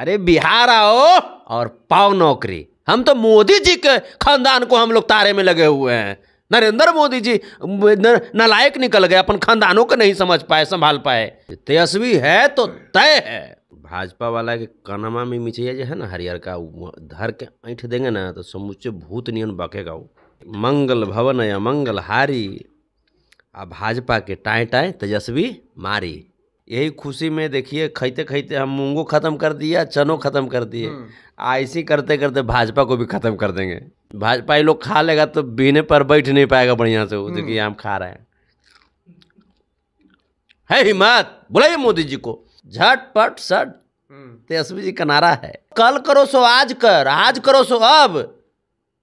अरे बिहार आओ और पाओ नौकरी हम तो मोदी जी के खानदान को हम लोग तारे में लगे हुए हैं नरेंद्र मोदी जी नलायक निकल गए अपन खानदानों को नहीं समझ पाए संभाल पाए तेजस्वी है तो तय है भाजपा वाला के कनमा में मिचिया जो है ना हरियर का धर के ऐठ देंगे ना तो समुचे भूत नियन बकेगा वो मंगल भवन या मंगल हारी आ भाजपा के टाए टाए तेजस्वी मारी यही खुशी में देखिए खाते खाते हम मूंगो ख़त्म कर दिया चनो ख़त्म कर दिए ऐसे हम्म। करते करते भाजपा को भी ख़त्म कर देंगे भाजपा ये लोग खा लेगा तो बीने पर बैठ नहीं पाएगा बढ़िया से वो हम्म। देखिए हम खा रहे हैं है हिम्मत बुलाइए मोदी जी को झटपट सट हम्म। तेजस्वी जी किनारा है कल करो सो आज कर आज करो सो अब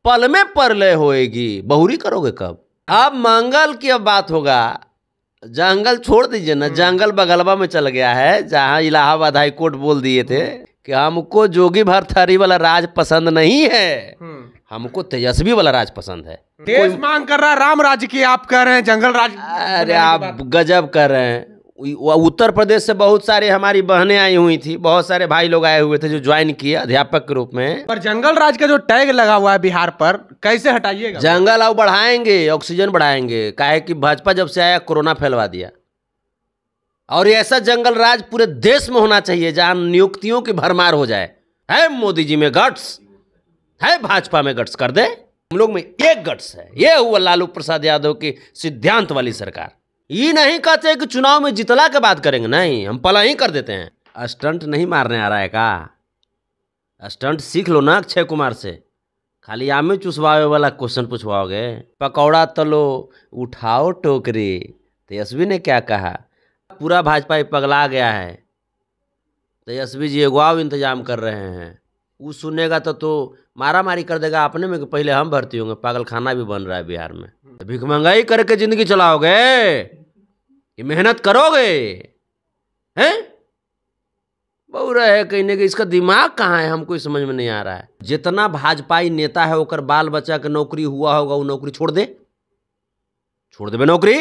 पल में परलय होएगी बहुरी करोगे कब अब मंगल की अब बात होगा जंगल छोड़ दीजिए ना हम्म। जंगल बगलवा में चल गया है जहाँ इलाहाबाद हाई कोर्ट बोल दिए थे कि हमको जोगी भरथरी वाला राज पसंद नहीं है हम्म। हमको तेजस्वी वाला राज पसंद है देश मांग कर रहा राम राज की आप कह रहे हैं जंगल राज अरे आप गजब कर रहे हैं उत्तर प्रदेश से बहुत सारे हमारी बहनें आई हुई थी बहुत सारे भाई लोग आए हुए थे जो ज्वाइन किए अध्यापक के रूप में पर जंगल राज का जो टैग लगा हुआ है बिहार पर कैसे हटाइएगा जंगल अब बढ़ाएंगे ऑक्सीजन बढ़ाएंगे काहे कि भाजपा जब से आया कोरोना फैलवा दिया और ऐसा जंगल राज पूरे देश में होना चाहिए जहां नियुक्तियों की भरमार हो जाए है मोदी जी में गट्स है भाजपा में गट्स कर दे हम लोग में एक गट्स है ये हुआ लालू प्रसाद यादव की सिद्धांत वाली सरकार ये नहीं कहते कि चुनाव में जितला के बात करेंगे नहीं हम पला ही कर देते हैं स्टंट नहीं मारने आ रहा है का स्टंट सीख लो ना अक्षय कुमार से खाली आमे चुसवावे वाला क्वेश्चन पूछवाओगे पकौड़ा तलो उठाओ टोकरी तेजस्वी ने क्या कहा पूरा भाजपा पगला गया है तेजस्वी जी अगुवाओ इंतजाम कर रहे हैं वो सुनेगा तो तो मारा मारी कर देगा अपने में कि पहले हम भर्ती होंगे पागल खाना भी बन रहा है बिहार में भीख महंगाई करके जिंदगी चलाओगे ये मेहनत करोगे हैं बहु रहे है कहीं ना कहीं इसका दिमाग कहाँ है हमको समझ में नहीं आ रहा है जितना भाजपाई नेता है होकर बाल बच्चा के नौकरी हुआ होगा वो नौकरी छोड़ दे छोड़ देवे नौकरी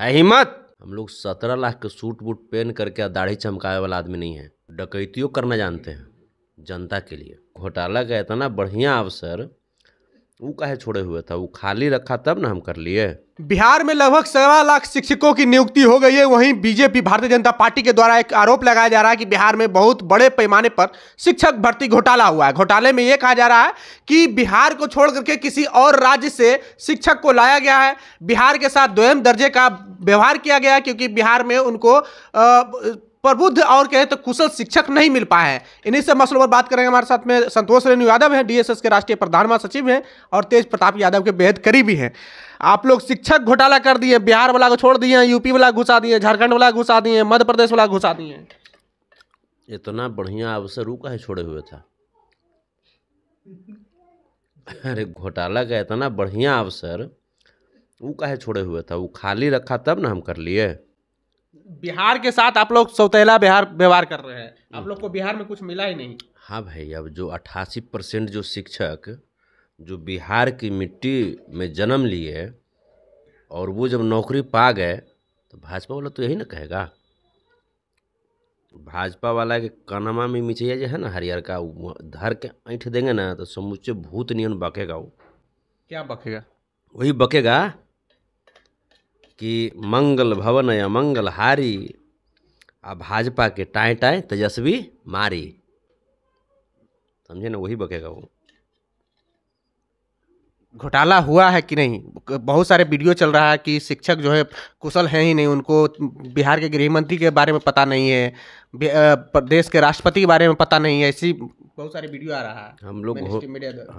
है हिम्मत हम लोग सत्रह लाख के सूट बूट पहन करके दाढ़ी चमकाए वाला आदमी नहीं है डकैतियों करना जानते हैं जनता के लिए घोटाला का इतना बढ़िया अवसर वो कहे छोड़े हुए था वो खाली रखा तब ना हम कर लिए बिहार में लगभग सवा लाख शिक्षकों की नियुक्ति हो गई है वहीं बीजेपी भारतीय जनता पार्टी के द्वारा एक आरोप लगाया जा रहा है कि बिहार में बहुत बड़े पैमाने पर शिक्षक भर्ती घोटाला हुआ है घोटाले में ये कहा जा रहा है कि बिहार को छोड़ करके किसी और राज्य से शिक्षक को लाया गया है बिहार के साथ द्वयम दर्जे का व्यवहार किया गया क्योंकि बिहार में उनको आ, प्रबुद्ध और कहें तो कुशल शिक्षक नहीं मिल पाए हैं इन्हीं सब मसलों पर बात करेंगे हमारे साथ में संतोष रेणु यादव हैं डीएसएस के राष्ट्रीय प्रधान महासचिव हैं और तेज प्रताप यादव के बेहद करीबी हैं आप लोग शिक्षक घोटाला कर दिए बिहार वाला को छोड़ दिए यूपी वाला घुसा दिए झारखंड वाला घुसा दिए मध्य प्रदेश वाला घुसा दिए इतना बढ़िया अवसर रुका है छोड़े हुए था अरे घोटाला का इतना बढ़िया अवसर वो कहे छोड़े हुए था वो खाली रखा तब ना हम कर लिए बिहार के साथ आप लोग सौतेला बिहार व्यवहार कर रहे हैं आप लोग को बिहार में कुछ मिला ही नहीं हाँ भाई अब जो अट्ठासी परसेंट जो शिक्षक जो बिहार की मिट्टी में जन्म लिए और वो जब नौकरी पा गए तो भाजपा वाला तो यही ना कहेगा भाजपा वाला के कनमा में मिचैया जो है ना हरियर का धर के ऐठ देंगे ना तो समुचे भूत नियन बकेगा वो क्या बकेगा वही बकेगा कि मंगल भवन या मंगल हारी आ भाजपा के टाए टाए तेजस्वी मारी समझे ना वही बकेगा वो घोटाला हुआ है कि नहीं बहुत सारे वीडियो चल रहा है कि शिक्षक जो है कुशल हैं ही नहीं उनको बिहार के गृहमंत्री के बारे में पता नहीं है प्रदेश के राष्ट्रपति के बारे में पता नहीं है ऐसी बहुत सारे वीडियो आ रहा है हम लोग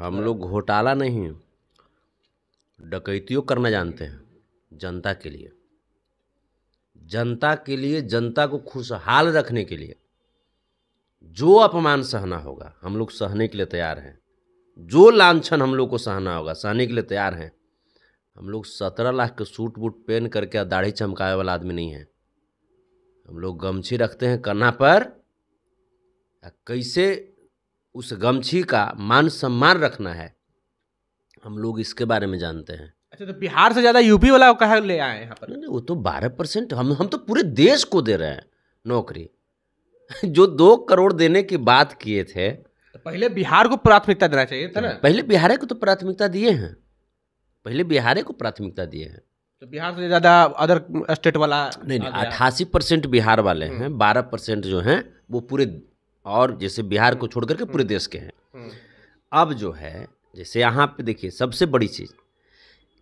हम लोग घोटाला नहीं डकैतियों करना जानते हैं जनता के लिए जनता के लिए जनता को खुशहाल रखने के लिए जो अपमान सहना होगा हम लोग सहने के लिए तैयार हैं जो लाछन हम लोग को सहना होगा सहने के लिए तैयार हैं हम लोग सत्रह लाख के सूट बूट पहन करके दाढ़ी चमकाए वाला आदमी नहीं है हम लोग गमछी रखते हैं कन्हा पर कैसे उस गमछी का मान सम्मान रखना है हम लोग इसके बारे में जानते हैं अच्छा तो बिहार से ज़्यादा यूपी वाला कह ले आए यहाँ पर नहीं वो तो बारह परसेंट हम हम तो पूरे देश को दे रहे हैं नौकरी जो दो करोड़ देने की बात किए थे तो पहले बिहार को प्राथमिकता देना चाहिए था ना पहले बिहार को तो प्राथमिकता दिए हैं पहले बिहार को प्राथमिकता दिए हैं तो बिहार से ज़्यादा अदर स्टेट वाला नहीं नहीं अट्ठासी परसेंट बिहार वाले हम्म। हैं बारह परसेंट जो हैं वो पूरे और जैसे बिहार को छोड़ करके पूरे हम्म। देश के हैं हम्म। अब जो है जैसे यहाँ पे देखिए सबसे बड़ी चीज़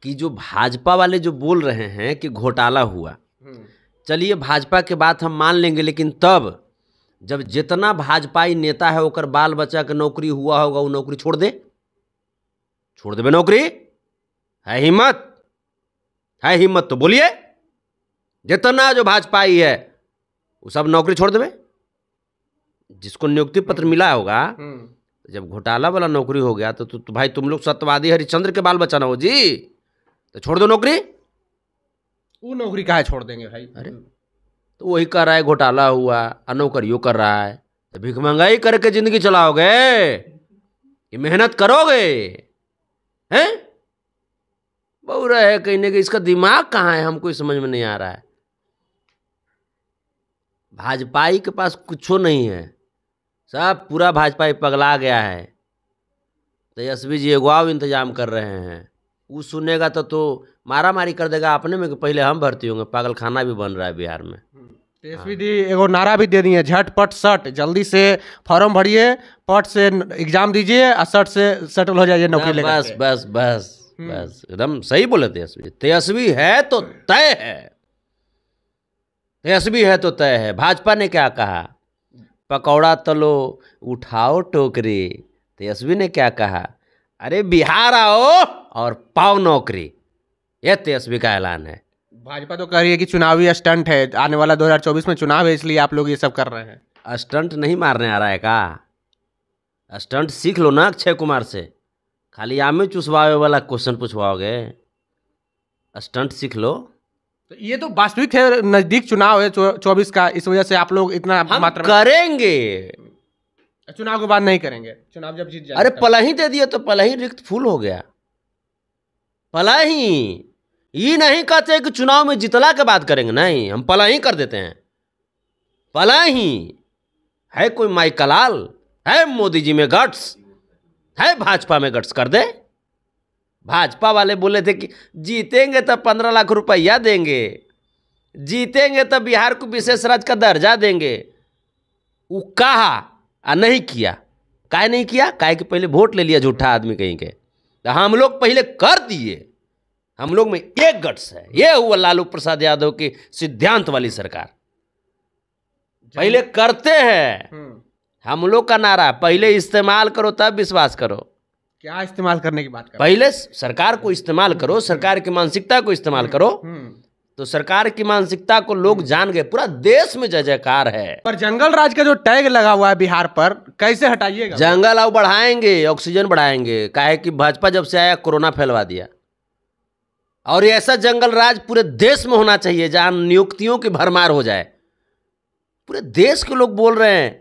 कि जो भाजपा वाले जो बोल रहे हैं कि घोटाला हुआ हम्म। चलिए भाजपा के बात हम मान लेंगे लेकिन तब जब जितना भाजपाई नेता है ओकर बाल बच्चा के नौकरी हुआ होगा वो नौकरी छोड़ दे छोड़ देवे नौकरी है हिम्मत है हिम्मत तो बोलिए जितना जो भाजपाई है वो सब नौकरी छोड़ देवे जिसको नियुक्ति पत्र हम्म। मिला होगा हम्म। जब घोटाला वाला नौकरी हो गया तो, तो, तो भाई तुम लोग सत्यवादी हरिचंद्र के बाल बच्चा ना हो जी तो छोड़ दो नौकरी वो नौकरी कहा छोड़ देंगे भाई अरे तो वही कर रहा है घोटाला हुआ अनौकरियों कर रहा है तो भीख महंगाई करके जिंदगी चलाओगे ये मेहनत करोगे हैं बहु रहे है कहीं ना कहीं इसका दिमाग कहाँ है हमको समझ में नहीं आ रहा है भाजपाई के पास कुछ नहीं है सब पूरा भाजपा पगला गया है तेजस्वी तो जी अगुवाओ इंतजाम कर रहे हैं वो सुनेगा तो तो मारा मारी कर देगा अपने में पहले हम भर्ती होंगे पागल खाना भी बन रहा है बिहार में पी हम्म। जी एगो नारा भी दे दिए पट शर्ट जल्दी से फॉर्म भरिए पट से एग्जाम दीजिए और शर्ट से सेटल हो जाइए नौकरी लेकर बस बस बस हम्म। बस एकदम सही बोले तेजस्वी तेजस्वी है तो तय है तेजस्वी है तो तय है भाजपा ने क्या कहा पकौड़ा तलो उठाओ टोकरी तेजस्वी ने क्या कहा अरे बिहार आओ और पाव नौकरी यह तेजस्वी का ऐलान है भाजपा तो कह रही है कि चुनावी स्टंट है आने वाला 2024 में चुनाव है इसलिए आप लोग ये सब कर रहे हैं स्टंट नहीं मारने आ रहा है का स्टंट सीख लो ना अक्षय कुमार से खाली आमे चुसवावे वाला क्वेश्चन पूछवाओगे स्टंट सीख लो तो ये तो वास्तविक है नजदीक चुनाव है चौबीस का इस वजह से आप लोग इतना हम मात्रा करेंगे चुनाव के बाद नहीं करेंगे चुनाव जब जीत जाए अरे पलही दे दिए तो पलही रिक्त फुल हो गया पला ही ये नहीं कहते कि चुनाव में जितला के बात करेंगे नहीं हम पला ही कर देते हैं पला ही है कोई माई कलाल है मोदी जी में गट्स है भाजपा में गट्स कर दे भाजपा वाले बोले थे कि जीतेंगे तब तो पंद्रह लाख रुपया देंगे जीतेंगे तब तो बिहार को विशेष राज्य का दर्जा देंगे वो कहा आ नहीं किया काहे नहीं किया काहे कि पहले वोट ले लिया झूठा आदमी कहीं के तो हम लोग पहले कर दिए हम लोग में एक गट्स है ये हुआ लालू प्रसाद यादव की सिद्धांत वाली सरकार पहले करते हैं हम्म। हम लोग का नारा पहले इस्तेमाल करो तब विश्वास करो क्या इस्तेमाल करने की बात कर पहले सरकार को इस्तेमाल करो सरकार की मानसिकता को इस्तेमाल हम्म, करो हम्म। तो सरकार की मानसिकता को लोग हम्म। जान गए पूरा देश में जय जयकार है पर जंगल राज का जो टैग लगा हुआ है बिहार पर कैसे हटाइएगा जंगल अब बढ़ाएंगे ऑक्सीजन बढ़ाएंगे काहे कि भाजपा जब से आया कोरोना फैलवा दिया और ये ऐसा जंगल राज पूरे देश में होना चाहिए जहां नियुक्तियों की भरमार हो जाए पूरे देश के लोग बोल रहे हैं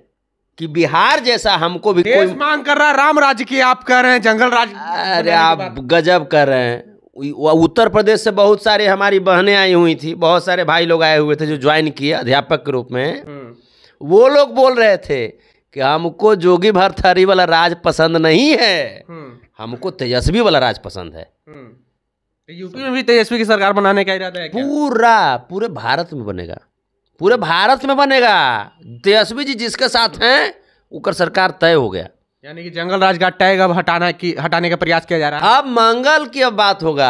कि बिहार जैसा हमको भी देश कोई मांग कर रहा राम राज्य की आप कह रहे हैं जंगल राज अरे आप गजब कर रहे हैं उत्तर प्रदेश से बहुत सारे हमारी बहनें आई हुई थी बहुत सारे भाई लोग आए हुए थे जो ज्वाइन किए अध्यापक के रूप में हम्म। वो लोग बोल रहे थे कि हमको जोगी भरथरी वाला राज पसंद नहीं है हम्म। हमको तेजस्वी वाला राज पसंद है हम्म। तो यूपी में भी तेजस्वी की सरकार बनाने का इरादा है पूरा पूरे भारत में बनेगा पूरे भारत में बनेगा तेजस्वी जी जिसके साथ हैं उकर सरकार तय हो गया यानी कि जंगल राज का टैग अब हटाना की हटाने का प्रयास किया जा रहा है अब मंगल की अब बात होगा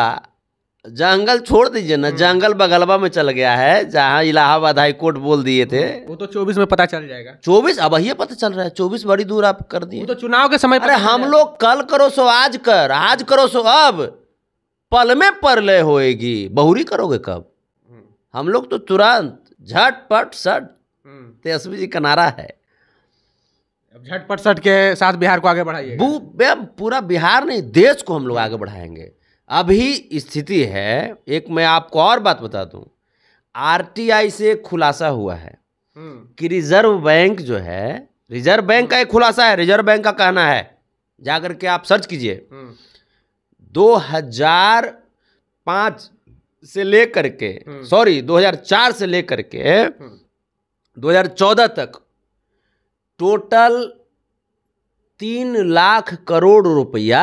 जंगल छोड़ दीजिए ना हम्म। जंगल बगलवा में चल गया है जहाँ इलाहाबाद हाई कोर्ट बोल दिए थे हम्म। वो तो चौबीस में पता चल जाएगा चौबीस अब ये पता चल रहा है चौबीस बड़ी दूर आप कर दिए तो चुनाव के समय अरे हम लोग कल करो सो आज कर आज करो सो अब पल में परलय होएगी बहुरी करोगे कब हम्म। हम लोग तो तुरंत झटपट सट तेजस्वी जी कनारा है झटपट सट के साथ बिहार को आगे बढ़ाइए पूरा बिहार नहीं देश को हम लोग आगे बढ़ाएंगे अभी स्थिति है एक मैं आपको और बात बता दूं आरटीआई से खुलासा हुआ है हम्म। कि रिजर्व बैंक जो है रिजर्व बैंक का एक खुलासा है रिजर्व बैंक का कहना है जाकर के आप सर्च कीजिए 2005 हम्म। से लेकर के हम्म। सॉरी 2004 से लेकर के 2014 तक टोटल तीन लाख करोड़ रुपया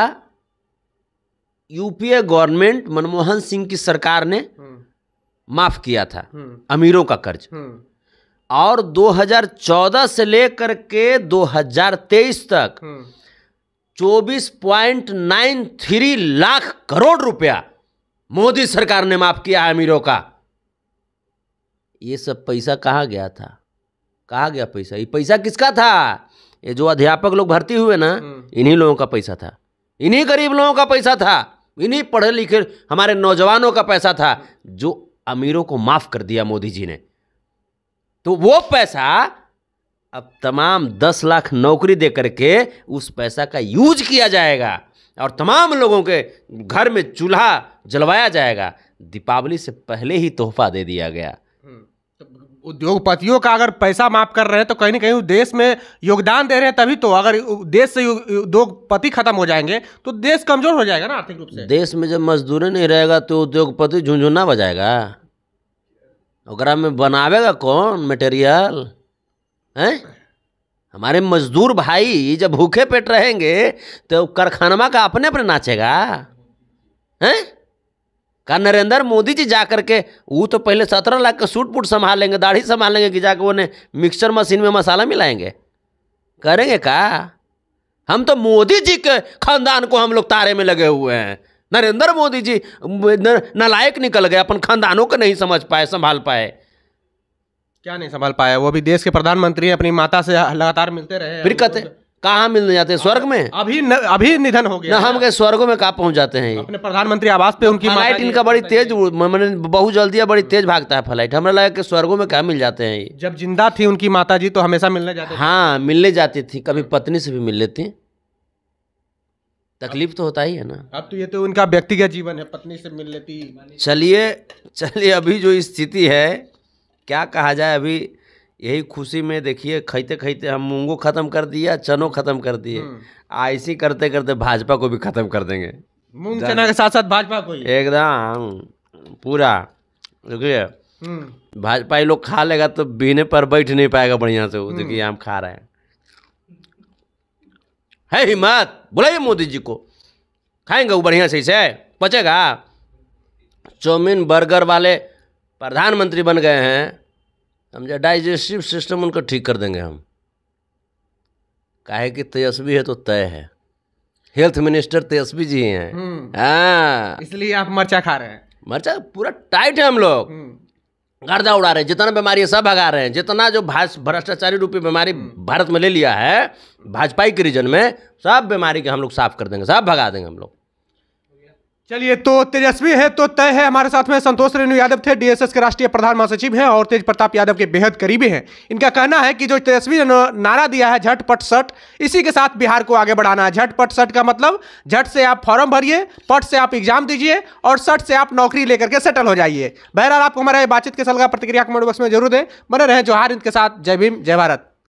यूपीए गवर्नमेंट मनमोहन सिंह की सरकार ने हम्म। माफ किया था हम्म। अमीरों का कर्ज हम्म। और 2014 से लेकर के 2023 तक 24.93 लाख करोड़ रुपया मोदी सरकार ने माफ किया अमीरों का ये सब पैसा कहाँ गया था कहा गया पैसा ये पैसा किसका था ये जो अध्यापक लोग भर्ती हुए ना हम्म। इन्हीं लोगों का पैसा था इन्हीं गरीब लोगों का पैसा था इन्हीं पढ़े लिखे हमारे नौजवानों का पैसा था जो अमीरों को माफ कर दिया मोदी जी ने तो वो पैसा अब तमाम दस लाख नौकरी दे करके उस पैसा का यूज किया जाएगा और तमाम लोगों के घर में चूल्हा जलवाया जाएगा दीपावली से पहले ही तोहफा दे दिया गया उद्योगपतियों का अगर पैसा माफ कर रहे हैं तो कहीं ना कहीं देश में योगदान दे रहे हैं तभी तो अगर देश से उद्योगपति खत्म हो जाएंगे तो देश कमजोर हो जाएगा ना आर्थिक रूप से देश में जब मजदूरी नहीं रहेगा तो उद्योगपति झुंझुना बजाएगा ओकरा में बनावेगा कौन मटेरियल है हमारे मजदूर भाई जब भूखे पेट रहेंगे तो कारखाना का अपने अपने नाचेगा हैं का नरेंद्र मोदी जी जा करके वो तो पहले सत्रह लाख का सूट पुट संभालेंगे दाढ़ी संभालेंगे कि जाकर उन्हें मिक्सचर मशीन में मसाला मिलाएंगे करेंगे का हम तो मोदी जी के खानदान को हम लोग तारे में लगे हुए हैं नरेंद्र मोदी जी नलायक निकल गए अपन खानदानों को नहीं समझ पाए संभाल पाए क्या नहीं संभाल पाए वो भी देश के प्रधानमंत्री अपनी माता से लगातार मिलते रहे फिर कहते कहा मिलने जाते हैं हाँ, स्वर्ग में अभी न, अभी निधन हो गया न हम गए स्वर्गों में कहा पहुंच जाते हैं अपने प्रधानमंत्री आवास पे उनकी फ्लाइट इनका बड़ी तेज मैंने बहुत जल्दी है बड़ी तेज भागता है फ्लाइट हमें लगा कि स्वर्गों में कहा मिल जाते हैं जब जिंदा थी उनकी माता जी तो हमेशा मिलने जाते हाँ मिलने जाती थी कभी पत्नी से भी मिल लेती तकलीफ तो होता ही है ना अब तो ये तो उनका व्यक्तिगत जीवन है पत्नी से मिल लेती चलिए चलिए अभी जो स्थिति है क्या कहा जाए अभी यही खुशी में देखिए खाते खाते हम मूंगो ख़त्म कर दिया चनो ख़त्म कर दिए ऐसी करते करते भाजपा को भी ख़त्म कर देंगे मूंग चना के साथ साथ भाजपा को एकदम पूरा देखिए हम्म। भाजपा ही लोग खा लेगा तो बीने पर बैठ नहीं पाएगा बढ़िया से वो हम्म। देखिए हम खा रहे हैं है हिम्मत बुलाइए मोदी जी को खाएंगे वो बढ़िया से इसे पचेगा चौमिन बर्गर वाले प्रधानमंत्री बन गए हैं समझा डाइजेस्टिव सिस्टम उनका ठीक कर देंगे हम काहे कि तेजस्वी है तो तय है हेल्थ मिनिस्टर तेजस्वी जी हैं हम्म। हाँ इसलिए आप मर्चा खा रहे हैं मर्चा पूरा टाइट है हम लोग हम्म। गर्दा उड़ा रहे हैं जितना बीमारी है सब भगा रहे हैं जितना जो भ्रष्टाचारी रूपी बीमारी हम्म। भारत में ले लिया है भाजपाई के रीजन में सब बीमारी के हम लोग साफ कर देंगे सब भगा देंगे हम लोग चलिए तो तेजस्वी है तो तय है हमारे साथ में संतोष रेणु यादव थे डीएसएस के राष्ट्रीय प्रधान महासचिव हैं और तेज प्रताप यादव के बेहद करीबी हैं इनका कहना है कि जो तेजस्वी ने नारा दिया है झटपट सट इसी के साथ बिहार को आगे बढ़ाना है झटपट सट का मतलब झट से आप फॉर्म भरिए पट से आप एग्जाम दीजिए और सट से आप नौकरी लेकर के सेटल हो जाइए बहरहाल आपको हमारा बातचीत के सलगा प्रतिक्रिया कमेंट बॉक्स में जरूर दें बने रहें जोहार इनके साथ जय भीम जय भारत